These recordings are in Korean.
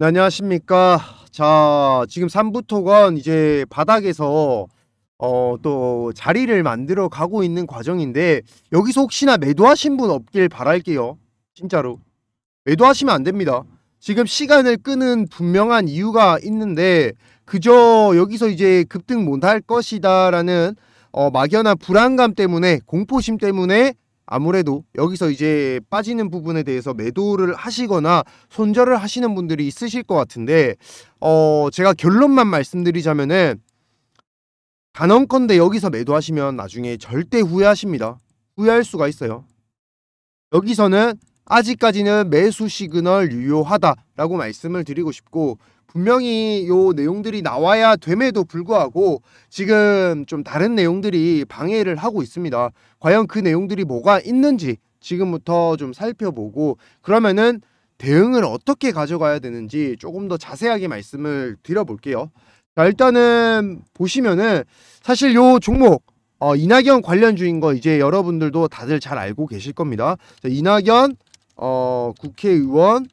네, 안녕하십니까. 자, 지금 삼부토건 이제 바닥에서 어, 또 자리를 만들어 가고 있는 과정인데 여기서 혹시나 매도하신 분 없길 바랄게요. 진짜로. 매도하시면 안 됩니다. 지금 시간을 끄는 분명한 이유가 있는데 그저 여기서 이제 급등 못할 것이다라는 어, 막연한 불안감 때문에 공포심 때문에 아무래도 여기서 이제 빠지는 부분에 대해서 매도를 하시거나 손절을 하시는 분들이 있으실 것 같은데 어 제가 결론만 말씀드리자면은 단언컨대 여기서 매도하시면 나중에 절대 후회하십니다. 후회할 수가 있어요. 여기서는 아직까지는 매수 시그널 유효하다라고 말씀을 드리고 싶고 분명히 요 내용들이 나와야 됨에도 불구하고 지금 좀 다른 내용들이 방해를 하고 있습니다. 과연 그 내용들이 뭐가 있는지 지금부터 좀 살펴보고 그러면은 대응을 어떻게 가져가야 되는지 조금 더 자세하게 말씀을 드려볼게요. 자, 일단은 보시면은 사실 요 종목 어, 이낙연 관련주인 거 이제 여러분들도 다들 잘 알고 계실 겁니다. 자, 이낙연 어, 국회의원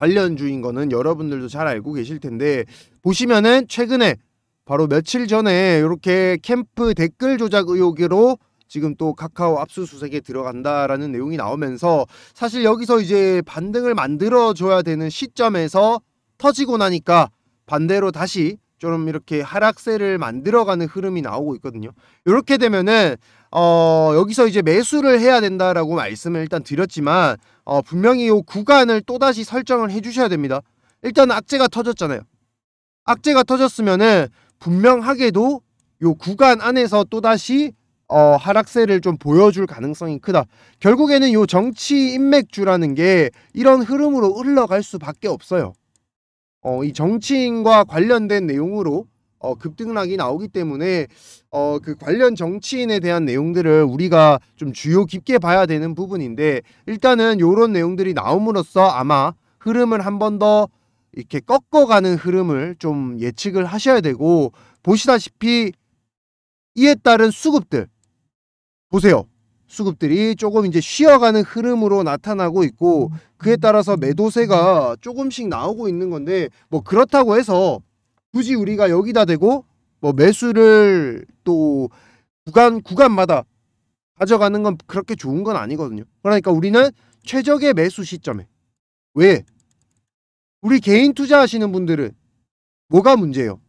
관련주인 거는 여러분들도 잘 알고 계실 텐데 보시면은 최근에 바로 며칠 전에 이렇게 캠프 댓글 조작 의혹으로 지금 또 카카오 압수수색에 들어간다라는 내용이 나오면서 사실 여기서 이제 반등을 만들어줘야 되는 시점에서 터지고 나니까 반대로 다시 좀 이렇게 하락세를 만들어가는 흐름이 나오고 있거든요. 이렇게 되면은 어 여기서 이제 매수를 해야 된다라고 말씀을 일단 드렸지만 어, 분명히 이 구간을 또다시 설정을 해주셔야 됩니다. 일단 악재가 터졌잖아요. 악재가 터졌으면은 분명하게도 이 구간 안에서 또다시 어, 하락세를 좀 보여줄 가능성이 크다. 결국에는 이 정치 인맥주라는 게 이런 흐름으로 흘러갈 수밖에 없어요. 어, 이 정치인과 관련된 내용으로 어, 급등락이 나오기 때문에 어, 그 관련 정치인에 대한 내용들을 우리가 좀 주요 깊게 봐야 되는 부분인데 일단은 이런 내용들이 나옴으로써 아마 흐름을 한 번 더 이렇게 꺾어가는 흐름을 좀 예측을 하셔야 되고 보시다시피 이에 따른 수급들 보세요. 수급들이 조금 이제 쉬어가는 흐름으로 나타나고 있고 그에 따라서 매도세가 조금씩 나오고 있는 건데 뭐 그렇다고 해서 굳이 우리가 여기다 대고 뭐 매수를 또 구간 구간마다 가져가는 건 그렇게 좋은 건 아니거든요. 그러니까 우리는 최적의 매수 시점에 왜 우리 개인 투자하시는 분들은 뭐가 문제예요?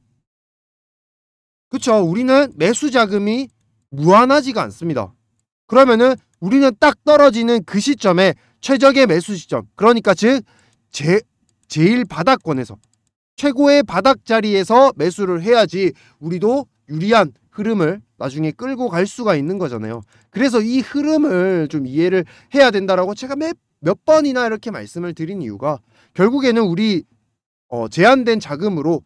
그쵸 우리는 매수 자금이 무한하지가 않습니다. 그러면은 우리는 딱 떨어지는 그 시점에 최적의 매수 시점 그러니까 즉 제, 제일 바닥권에서 최고의 바닥 자리에서 매수를 해야지 우리도 유리한 흐름을 나중에 끌고 갈 수가 있는 거잖아요. 그래서 이 흐름을 좀 이해를 해야 된다라고 제가 몇, 몇 번이나 이렇게 말씀을 드린 이유가 결국에는 우리 어, 제한된 자금으로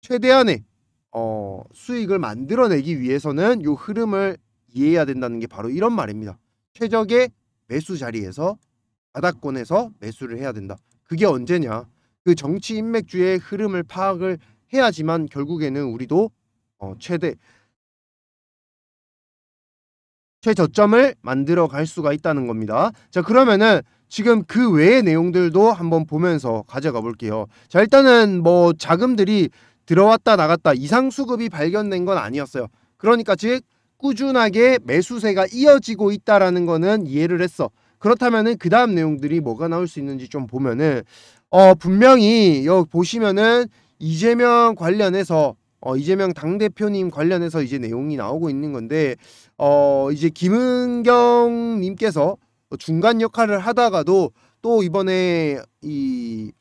최대한의 어, 수익을 만들어내기 위해서는 이 흐름을 이해해야 된다는 게 바로 이런 말입니다. 최적의 매수 자리에서 바닥권에서 매수를 해야 된다. 그게 언제냐? 그 정치 인맥주의 흐름을 파악을 해야지만 결국에는 우리도 어, 최대 최저점을 만들어 갈 수가 있다는 겁니다. 자 그러면은 지금 그 외의 내용들도 한번 보면서 가져가 볼게요. 자 일단은 뭐 자금들이 들어왔다 나갔다 이상 수급이 발견된 건 아니었어요. 그러니까 즉 꾸준하게 매수세가 이어지고 있다라는 거는 이해를 했어. 그렇다면은 그 다음 내용들이 뭐가 나올 수 있는지 좀 보면은 어, 분명히 여기 보시면은 이재명 관련해서 어, 이재명 당대표님 관련해서 이제 내용이 나오고 있는 건데 어, 이제 김은경 님께서 중간 역할을 하다가도 또 이번에 이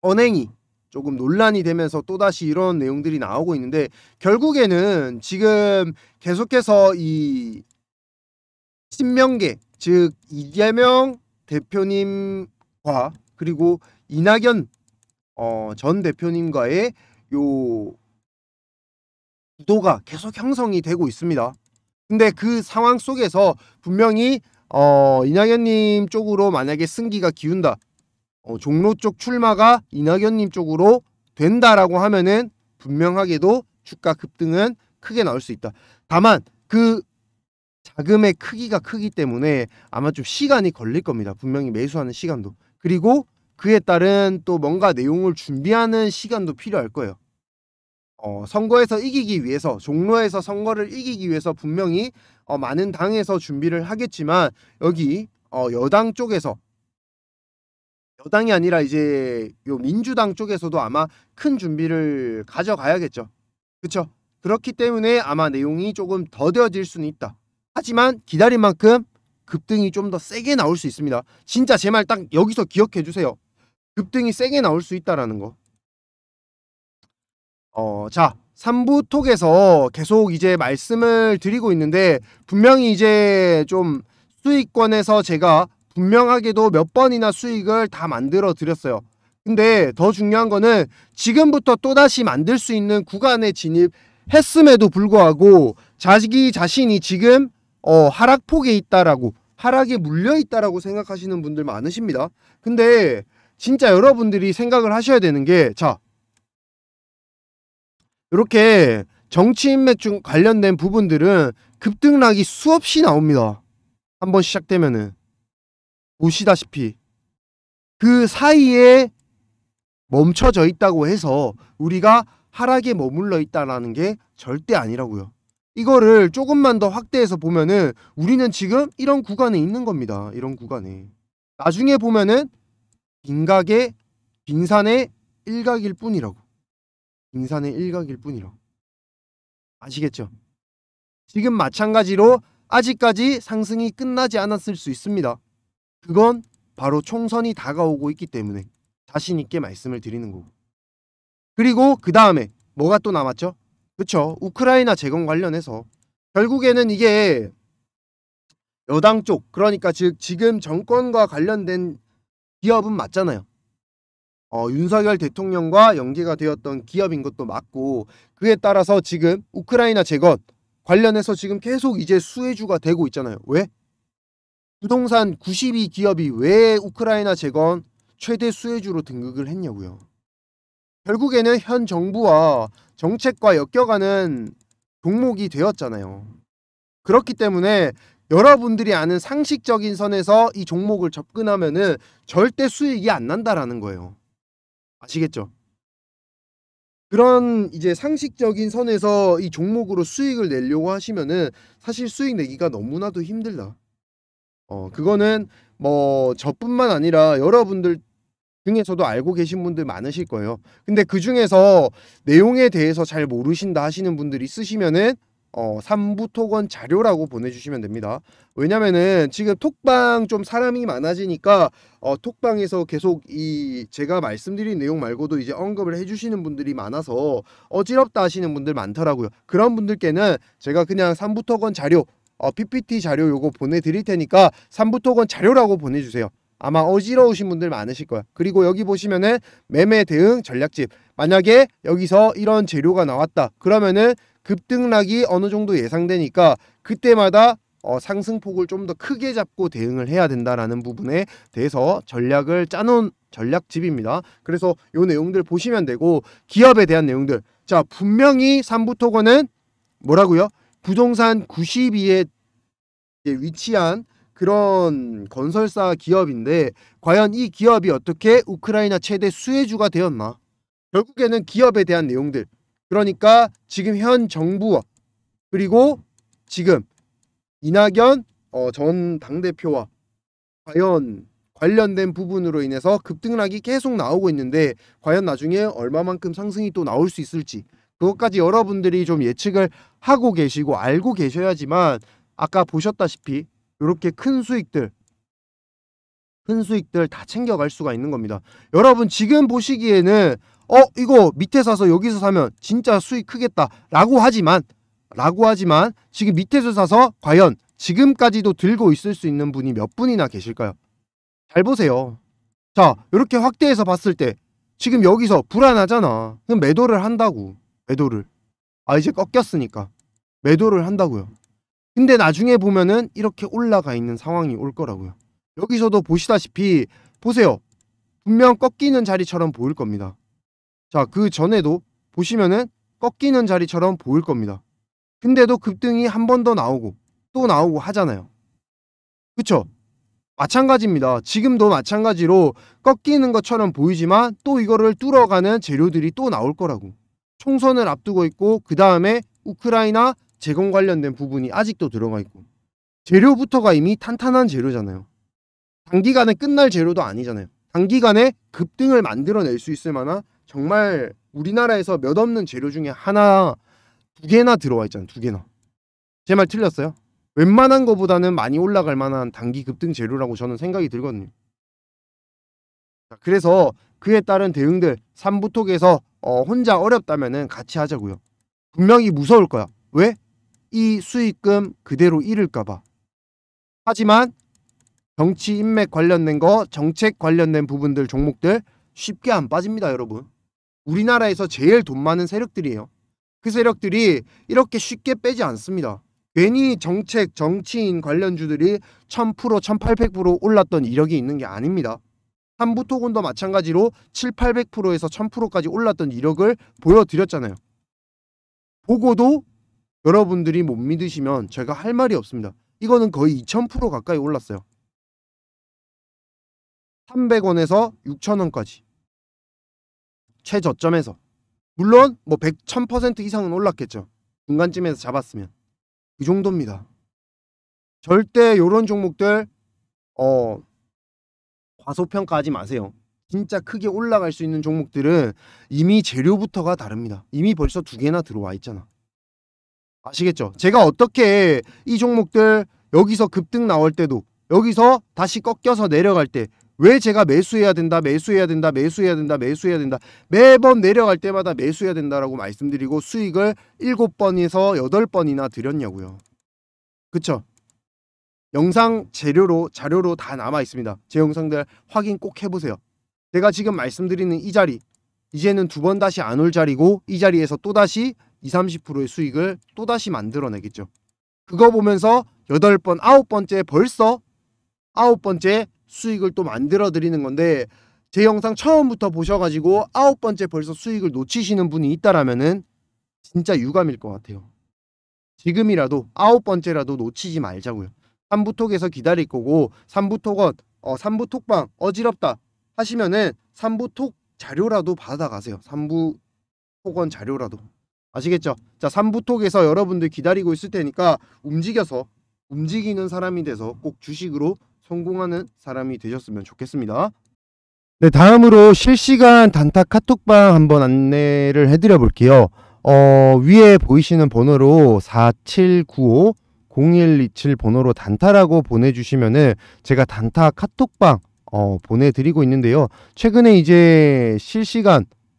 언행이 조금 논란이 되면서 또다시 이런 내용들이 나오고 있는데 결국에는 지금 계속해서 이 신명계 즉 이재명 대표님과 그리고 이낙연 어, 전 대표님과의 요 구도가 계속 형성이 되고 있습니다. 근데 그 상황 속에서 분명히 어, 이낙연님 쪽으로 만약에 승기가 기운다. 어, 종로 쪽 출마가 이낙연님 쪽으로 된다라고 하면은 분명하게도 주가 급등은 크게 나올 수 있다. 다만 그 자금의 크기가 크기 때문에 아마 좀 시간이 걸릴 겁니다. 분명히 매수하는 시간도. 그리고 그에 따른 또 뭔가 내용을 준비하는 시간도 필요할 거예요. 어, 선거에서 이기기 위해서 종로에서 선거를 이기기 위해서 분명히 어, 많은 당에서 준비를 하겠지만 여기 어, 여당 쪽에서 여당이 아니라 이제 요 민주당 쪽에서도 아마 큰 준비를 가져가야겠죠. 그렇죠? 그렇기 때문에 아마 내용이 조금 더뎌질 수는 있다. 하지만 기다린 만큼 급등이 좀 더 세게 나올 수 있습니다. 진짜 제 말 딱 여기서 기억해 주세요. 급등이 세게 나올 수 있다라는 거. 어, 자, 3부 톡에서 계속 이제 말씀을 드리고 있는데 분명히 이제 좀 수익권에서 제가 분명하게도 몇 번이나 수익을 다 만들어 드렸어요. 근데 더 중요한 거는 지금부터 또다시 만들 수 있는 구간에 진입했음에도 불구하고 자기 자신이 지금 어, 하락폭에 있다라고 하락에 물려 있다라고 생각하시는 분들 많으십니다. 근데 진짜 여러분들이 생각을 하셔야 되는 게 자. 이렇게 정치인 매중 관련된 부분들은 급등락이 수없이 나옵니다. 한번 시작되면은 보시다시피 그 사이에 멈춰져 있다고 해서 우리가 하락에 머물러 있다라는 게 절대 아니라고요. 이거를 조금만 더 확대해서 보면은 우리는 지금 이런 구간에 있는 겁니다. 이런 구간에. 나중에 보면은 빈각의 빈산의 일각일 뿐이라고. 빈산의 일각일 뿐이라고. 아시겠죠? 지금 마찬가지로 아직까지 상승이 끝나지 않았을 수 있습니다. 그건 바로 총선이 다가오고 있기 때문에 자신 있게 말씀을 드리는 거고. 그리고 그 다음에 뭐가 또 남았죠? 그쵸 우크라이나 재건 관련해서 결국에는 이게 여당 쪽 그러니까 즉 지금 정권과 관련된 기업은 맞잖아요. 어, 윤석열 대통령과 연계가 되었던 기업인 것도 맞고 그에 따라서 지금 우크라이나 재건 관련해서 지금 계속 이제 수혜주가 되고 있잖아요. 왜? 부동산 92 기업이 왜 우크라이나 재건 최대 수혜주로 등극을 했냐고요. 결국에는 현 정부와 정책과 엮여가는 종목이 되었잖아요. 그렇기 때문에 여러분들이 아는 상식적인 선에서 이 종목을 접근하면은 절대 수익이 안 난다라는 거예요. 아시겠죠? 그런 이제 상식적인 선에서 이 종목으로 수익을 내려고 하시면은 사실 수익 내기가 너무나도 힘들다. 어, 그거는 뭐 저뿐만 아니라 여러분들 중에서도 알고 계신 분들 많으실 거예요. 근데 그 중에서 내용에 대해서 잘 모르신다 하시는 분들이 있으시면은 어, 3부 톡원 자료라고 보내주시면 됩니다. 왜냐면은 지금 톡방 좀 사람이 많아지니까 어, 톡방에서 계속 이 제가 말씀드린 내용 말고도 이제 언급을 해주시는 분들이 많아서 어지럽다 하시는 분들 많더라고요. 그런 분들께는 제가 그냥 3부 톡원 자료, 어, PPT 자료 요거 보내드릴 테니까 3부 톡원 자료라고 보내주세요. 아마 어지러우신 분들 많으실 거야. 그리고 여기 보시면은 매매 대응 전략집. 만약에 여기서 이런 재료가 나왔다. 그러면은 급등락이 어느 정도 예상되니까 그때마다 어, 상승폭을 좀 더 크게 잡고 대응을 해야 된다라는 부분에 대해서 전략을 짜놓은 전략집입니다. 그래서 요 내용들 보시면 되고 기업에 대한 내용들 자 분명히 삼부토건은 뭐라고요? 부동산 92에 위치한 그런 건설사 기업인데 과연 이 기업이 어떻게 우크라이나 최대 수혜주가 되었나? 결국에는 기업에 대한 내용들. 그러니까 지금 현 정부와 그리고 지금 이낙연 어, 전 당대표와 과연 관련된 부분으로 인해서 급등락이 계속 나오고 있는데 과연 나중에 얼마만큼 상승이 또 나올 수 있을지 그것까지 여러분들이 좀 예측을 하고 계시고 알고 계셔야지만 아까 보셨다시피 이렇게 큰 수익들 큰 수익들 다 챙겨갈 수가 있는 겁니다. 여러분 지금 보시기에는 어 이거 밑에 사서 여기서 사면 진짜 수익 크겠다 라고 하지만 라고 하지만 지금 밑에서 사서 과연 지금까지도 들고 있을 수 있는 분이 몇 분이나 계실까요? 잘 보세요. 자 이렇게 확대해서 봤을 때 지금 여기서 불안하잖아. 그럼 매도를 한다고 매도를 아 이제 꺾였으니까 매도를 한다고요. 근데 나중에 보면은 이렇게 올라가 있는 상황이 올 거라고요. 여기서도 보시다시피 보세요. 분명 꺾이는 자리처럼 보일 겁니다. 자, 그 전에도 보시면은 꺾이는 자리처럼 보일 겁니다. 근데도 급등이 한 번 더 나오고 또 나오고 하잖아요. 그쵸? 마찬가지입니다. 지금도 마찬가지로 꺾이는 것처럼 보이지만 또 이거를 뚫어가는 재료들이 또 나올 거라고. 총선을 앞두고 있고 그 다음에 우크라이나 제공 관련된 부분이 아직도 들어가 있고 재료부터가 이미 탄탄한 재료잖아요. 단기간에 끝날 재료도 아니잖아요. 단기간에 급등을 만들어낼 수 있을 만한 정말 우리나라에서 몇 없는 재료 중에 하나 두 개나 들어와 있잖아요. 두 개나. 제 말 틀렸어요? 웬만한 것보다는 많이 올라갈 만한 단기 급등 재료라고 저는 생각이 들거든요. 그래서 그에 따른 대응들 삼부톡에서 어 혼자 어렵다면 같이 하자고요. 분명히 무서울 거야. 왜? 이 수익금 그대로 잃을까봐. 하지만 정치 인맥 관련된 거, 정책 관련된 부분들 종목들 쉽게 안 빠집니다, 여러분. 우리나라에서 제일 돈 많은 세력들이에요. 그 세력들이 이렇게 쉽게 빼지 않습니다. 괜히 정책, 정치인 관련주들이 1000%, 1800% 올랐던 이력이 있는 게 아닙니다. 삼부토건도 마찬가지로 7, 800%에서 1000%까지 올랐던 이력을 보여드렸잖아요. 보고도 여러분들이 못 믿으시면 제가 할 말이 없습니다. 이거는 거의 2000% 가까이 올랐어요. 300원에서 6,000원까지. 최저점에서. 물론 뭐 100, 1000% 이상은 올랐겠죠. 중간쯤에서 잡았으면. 그 정도입니다. 절대 이런 종목들 어 과소평가하지 마세요. 진짜 크게 올라갈 수 있는 종목들은 이미 재료부터가 다릅니다. 이미 벌써 두 개나 들어와 있잖아. 아시겠죠? 제가 어떻게 이 종목들 여기서 급등 나올 때도 여기서 다시 꺾여서 내려갈 때 왜 제가 매수해야 된다 매수해야 된다 매수해야 된다 매수해야 된다 매번 내려갈 때마다 매수해야 된다라고 말씀드리고 수익을 7번에서 8번이나 드렸냐고요. 그쵸? 영상 재료로 자료로 다 남아 있습니다. 제 영상들 확인 꼭 해보세요. 제가 지금 말씀드리는 이 자리 이제는 두 번 다시 안 올 자리고 이 자리에서 또다시 20, 30%의 수익을 또다시 만들어내겠죠. 그거 보면서 8번, 9번째 벌써 9번째 수익을 또 만들어 드리는 건데 제 영상 처음부터 보셔가지고 9번째 벌써 수익을 놓치시는 분이 있다라면은 진짜 유감일 것 같아요. 지금이라도 9번째라도 놓치지 말자고요. 3부톡에서 기다릴 거고 3부톡은 어, 3부톡방 어지럽다 하시면은 3부톡 자료라도 받아가세요. 3부톡원 자료라도. 아시겠죠? 자, 삼부톡에서 여러분들 기다리고 있을 테니까 움직여서 움직이는 사람이 돼서 꼭 주식으로 성공하는 사람이 되셨으면 좋겠습니다. 네, 다음으로 실시간 단타 카톡방 한번 안내를 해드려 볼게요. 어, 위에 보이시는 번호로 4795 0127 번호로 단타라고 보내주시면은 제가 단타 카톡방 어, 보내드리고 있는데요. 최근에 이제 실시간